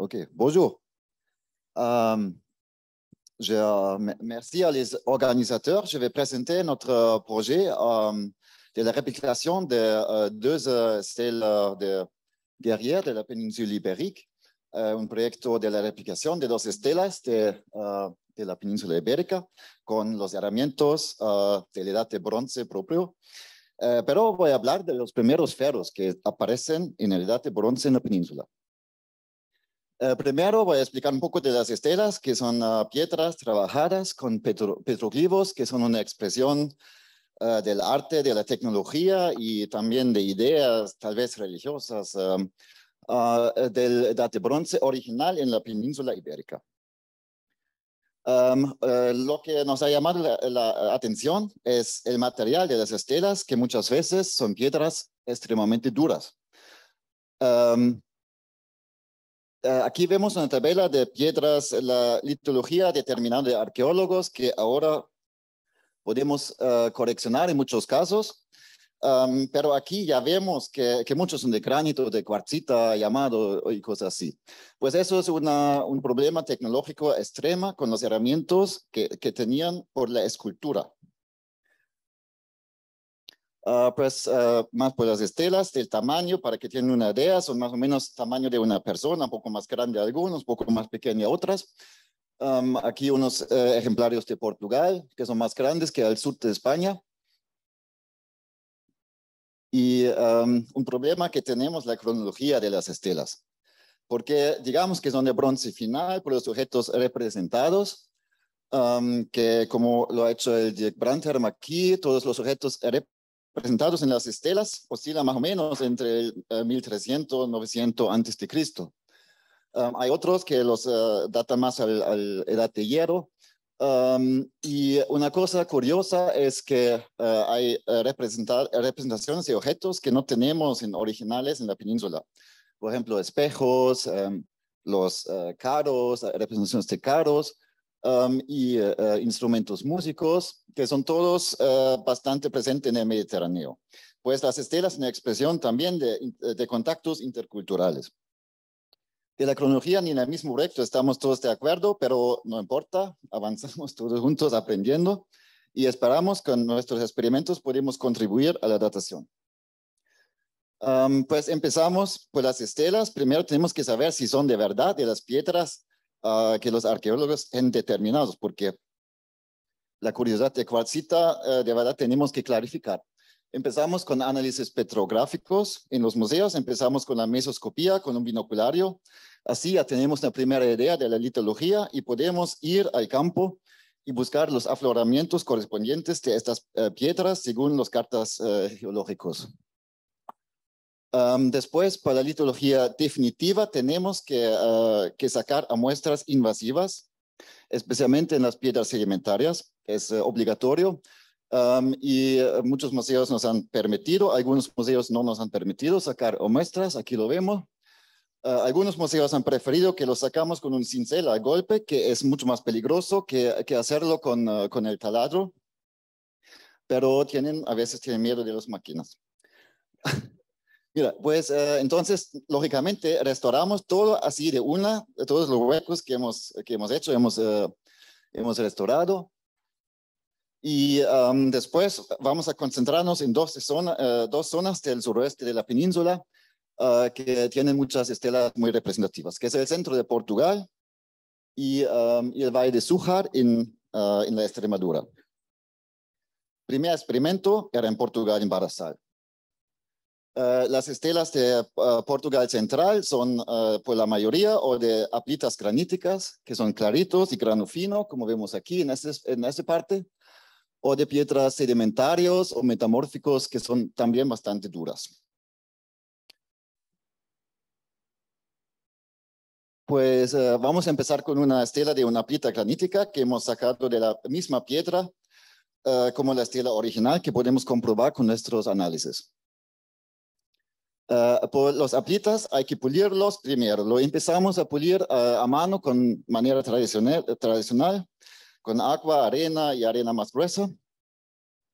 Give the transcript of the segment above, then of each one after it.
OK, bonjour. Euh, je, euh, merci à les organisateurs. Je vais présenter notre projet euh, de la réplication de deux stèles de guerrières de la péninsule ibérique, un projet de la réplication de deux stèles de, de la péninsule ibérica con los herramientas uh, de la edad de bronce propio. Eh, pero voy a hablar de los primeros ferros que aparecen en la edad de bronce en la península. Eh, primero voy a explicar un poco de las estelas, que son ah, piedras trabajadas con petroglifos, que son una expresión ah, del arte, de la tecnología y también de ideas tal vez religiosas um, ah, del edad de bronce original en la península ibérica. Um, eh, lo que nos ha llamado la, atención es el material de las estelas, que muchas veces son piedras extremadamente duras. Um, Ah, aquí vemos una tabla de piedras la litología determinada de arqueólogos que ahora podemos uh, en muchos casos. pero aquí ya vemos que, muchos son de cránito, de cuarcita, llamado y cosas así. Pues eso es un problema tecnológico extrema con las herramientas que tenían por la escultura. Ah, pues ah, más por las estelas, del tamaño, para que tienen una idea, son más o menos tamaño de una persona, un poco más grande algunos, un poco más pequeña otras. aquí unos eh, ejemplarios de Portugal, que son más grandes que al sur de España. Y un problema que tenemos la cronología de las estelas, porque digamos que son de bronce final por los objetos representados, que como lo ha hecho el Dirk Brandherm aquí, todos los objetos presentados en las estelas oscila más o menos entre el 1300 y 900 antes de Cristo. Um, hay otros que los eh, datan más al, al edad de hierro. Um, y una cosa curiosa es que eh, hay eh, representaciones y objetos que no tenemos en originales en la península. Por ejemplo, espejos, um, los caros, representaciones de caros, Um, y eh, eh, instrumentos músicos, que son todos eh, bastante presentes en el Mediterráneo. Pues las estelas una expresión también de, contactos interculturales. De la cronología ni en el mismo recto estamos todos de acuerdo, pero no importa, avanzamos todos juntos aprendiendo y esperamos que con nuestros experimentos podemos contribuir a la datación. Um, pues empezamos por las estelas. Primero tenemos que saber si son de verdad de las piedras que los arqueólogos en determinados, porque la curiosidad de cuarcita eh, de verdad tenemos que clarificar. Empezamos con análisis petrográficos en los museos, empezamos con la mesoscopía, con un binoculario. Así ya tenemos la primera idea de la litología y podemos ir al campo y buscar los afloramientos correspondientes de estas eh, piedras según las cartas eh, geológicos después, para la litología definitiva, tenemos que, ah, sacar muestras invasivas, especialmente en las piedras sedimentarias, es eh, obligatorio. y eh, muchos museos nos han permitido, algunos museos no nos han permitido sacar muestras, aquí lo vemos. Ah, algunos museos han preferido que lo sacamos con un cincel a golpe, que es mucho más peligroso que, hacerlo con, ah, con el taladro, pero tienen, a veces tienen miedo de las máquinas. Mira, pues eh, entonces, lógicamente, restauramos todo así de una, todos los huecos que hemos, que hemos hecho, hemos, eh, hemos restaurado. Y um, después vamos a concentrarnos en dos, eh, dos zonas del suroeste de la península que tienen muchas estelas muy representativas, que es el centro de Portugal y, um, el valle de Sujar en, en la Extremadura. Primer experimento era en Portugal, en Barasal. Eh, las estelas de eh, Portugal Central son eh, por pues, la mayoría o de aplitas graníticas, que son claritos y grano fino, como vemos aquí en, esta este parte, o de piedras sedimentarios o metamórficos, que son también bastante duras. Pues vamos a empezar con una estela de una aplita granítica que hemos sacado de la misma piedra como la estela original que podemos comprobar con nuestros análisis. Eh, por los aplitas hay que pulirlos primero. Lo empezamos a pulir eh, a mano con manera tradicional, con agua, arena y arena más gruesa.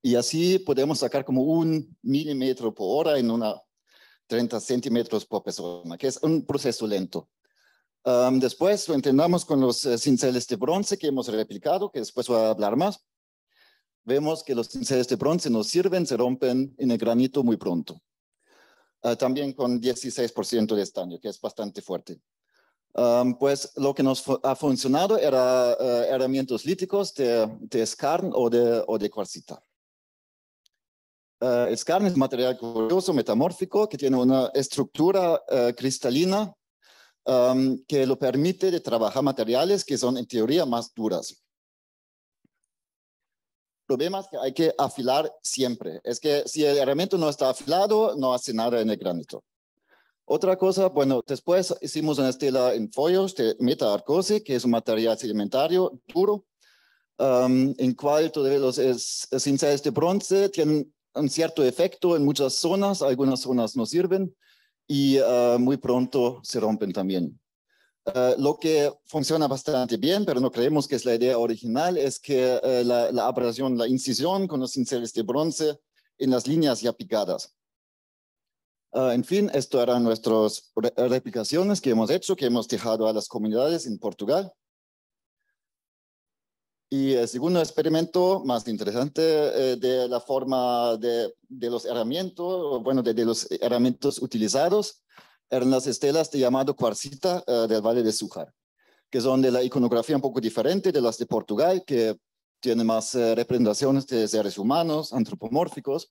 Y así podemos sacar como un milímetro por hora en una 30 centímetros por persona, que es un proceso lento. Um, después lo entendamos con los eh, cinceles de bronce que hemos replicado, que después voy a hablar más. Vemos que los cinceles de bronce nos sirven, se rompen en el granito muy pronto. Eh, también con 16% de estaño, que es bastante fuerte. pues lo que nos ha funcionado era eh, herramientas líticos de, de o de, o cuarcita. el eh, scarn es un material curioso, metamórfico, que tiene una estructura cristalina que lo permite de trabajar materiales que son en teoría más duras problemas que hay que afilar siempre. Es que si el herramienta no está afilado, no hace nada en el granito. Otra cosa, bueno, después hicimos una estela en follos de metaarcose, que es un material sedimentario duro, um, en cual todavía los es, de bronce tienen un cierto efecto en muchas zonas, algunas zonas no sirven, y uh, muy pronto se rompen también. Eh, lo que funciona bastante bien, pero no creemos que es la idea original, es que eh, la, abrasión, la incisión con los cinceles de bronce en las líneas ya picadas. Eh, en fin, esto eran nuestras replicaciones que hemos hecho, que hemos dejado a las comunidades en Portugal. Y el segundo experimento más interesante de la forma de, los herramientas, bueno, de, los herramientas utilizados, eran las estelas de llamado cuarcita eh, del Valle de Zújar, que son de la iconografía un poco diferente de las de Portugal, que tiene más eh, representaciones de seres humanos, antropomórficos.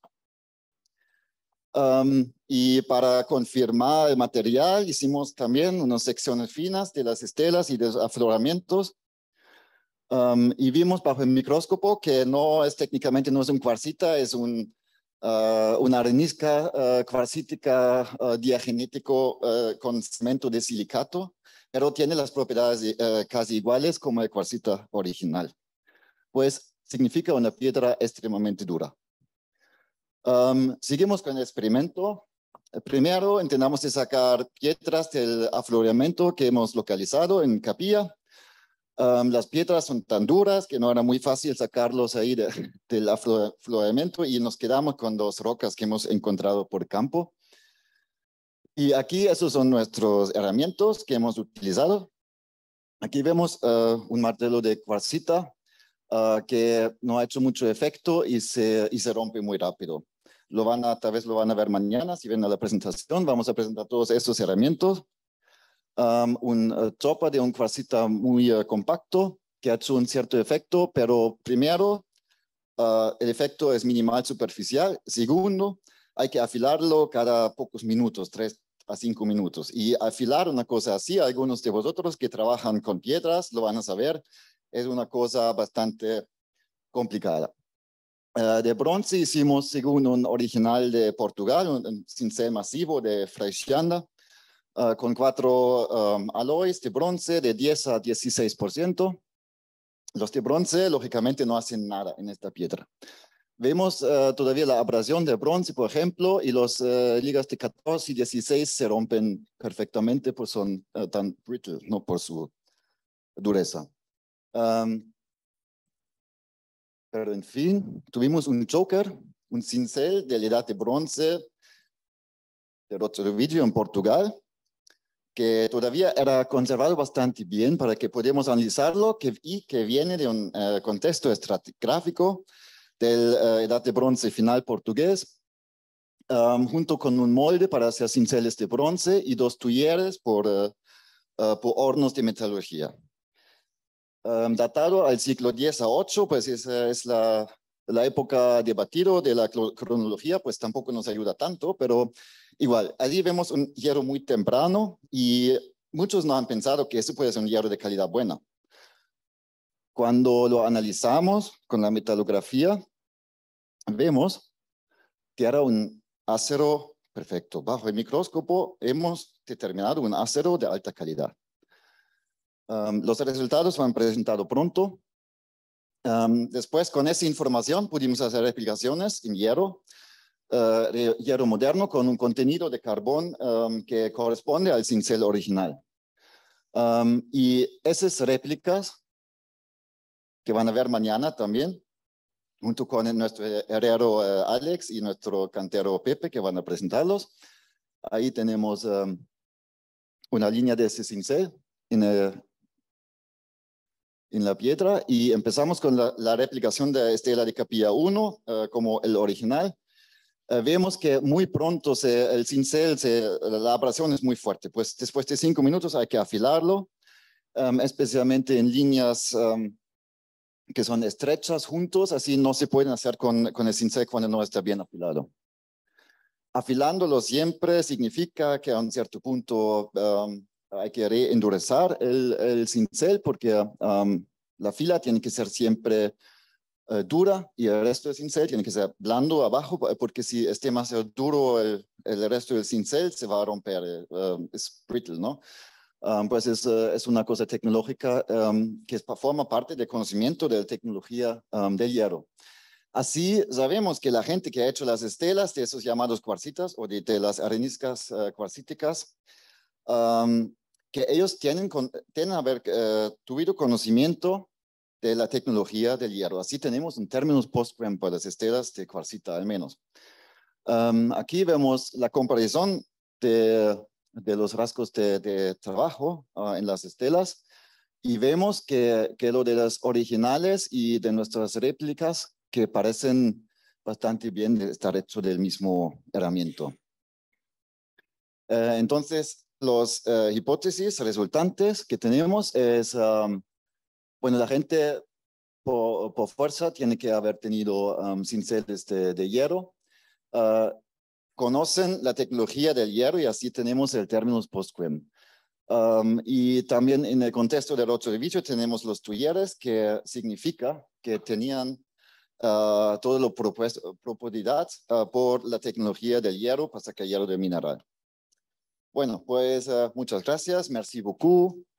y para confirmar el material, hicimos también unas secciones finas de las estelas y de los afloramientos. y vimos bajo el microscopio que no es técnicamente no es un cuarcita, es un eh, una arenisca eh, cuarcítica eh, diagenético con cemento de silicato, pero tiene las propiedades casi iguales como el cuarcita original, pues significa una piedra extremadamente dura. Em, seguimos con el experimento. Primero intentamos sacar piedras del afloramiento que hemos localizado en Capilla las piedras son tan duras que no era muy fácil sacarlos ahí del afloramiento y nos quedamos con dos rocas que hemos encontrado por campo. Y aquí esos son nuestros herramientas que hemos utilizado. Aquí vemos ah, un martelo de cuarcita ah, que no ha hecho mucho efecto y se, rompe muy rápido. Lo van a, tal vez lo van a ver mañana si ven a la presentación. Vamos a presentar todos estos herramientas um, un uh, de un cuasita muy uh, compacto que ha hecho un cierto efecto, pero primero, uh, el efecto es minimal superficial. Segundo, hay que afilarlo cada pocos minutos, tres a cinco minutos. Y afilar una cosa así, algunos de vosotros que trabajan con piedras lo van a saber, es una cosa bastante complicada. de bronce hicimos según un original de Portugal, un, un cincel masivo de Freixanda, Ah, con cuatro aloes de bronce de 10 a 16%. Los de bronce, lógicamente, no hacen nada en esta piedra. Vemos ah, todavía la abrasión de bronce, por ejemplo, y los ah, ligas de 14 y 16 se rompen perfectamente, por pues son tan brittle, no por su dureza. pero en fin, tuvimos un choker, un cincel de la edad de bronce de Vidrio en Portugal, que todavía era conservado bastante bien para que podamos analizarlo que, y que viene de un eh, contexto estratigráfico de la eh, Edad de Bronce final portugués, um, junto con un molde para hacer cinceles de bronce y dos tuyeres por, eh, por hornos de metalurgia. Um, datado al siglo 10 a 8, pues esa es la, la época debatida de la cronología, pues tampoco nos ayuda tanto, pero Igual, allí vemos un hierro muy temprano y muchos no han pensado que ese puede ser un hierro de calidad buena. Cuando lo analizamos con la metalografía, vemos que era un acero perfecto. Bajo el microscopio hemos determinado un acero de alta calidad. Um, los resultados van presentados pronto. Um, después, con esa información, pudimos hacer explicaciones en hierro eh, hierro moderno con un contenido de carbón em, que corresponde al cincel original. Em, y esas réplicas que van a ver mañana también, junto con nuestro herrero eh, Alex y nuestro cantero Pepe, que van a presentarlos. Ahí tenemos em, una línea de ese cincel en, eh, en la piedra y empezamos con la, replicación de Estela de Capilla 1 como el original eh, vemos que muy pronto se, el cincel, se, la abrasión es muy fuerte, pues después de cinco minutos hay que afilarlo, em, especialmente en líneas em, que son estrechas juntos, así no se pueden hacer con, con el cincel cuando no está bien afilado. Afilándolo siempre significa que a un cierto punto em, hay que reendurecer el, el cincel porque la fila tiene que ser siempre eh, dura y el resto del cincel tiene que ser blando abajo, eh, porque si esté demasiado duro el, el resto del cincel se va a romper, eh, um, es brittle, ¿no? Um, pues es, es, una cosa tecnológica um, que forma parte del conocimiento de la tecnología del hierro. Así sabemos que la gente que ha hecho las estelas de esos llamados cuarcitas o de, las areniscas cuarcíticas, que ellos tienen, con, tienen haber tenido conocimiento de la tecnología del hierro. Así tenemos en términos post para pues, las estelas de cuarcita al menos. aquí vemos la comparación de, los rasgos de, trabajo ah, en las estelas y vemos que, lo de las originales y de nuestras réplicas que parecen bastante bien estar hecho del mismo herramienta. Eh, entonces, las eh, hipótesis resultantes que tenemos es bueno, la gente por, fuerza tiene que haber tenido um, cinceles este, de, hierro. Ah, conocen la tecnología del hierro y así tenemos el término postquem. Um, y también en el contexto del otro servicio tenemos los tuyeres, que significa que tenían toda ah, todo propiedad ah, por la tecnología del hierro para sacar hierro de mineral. Bueno, pues muchas gracias, merci beaucoup.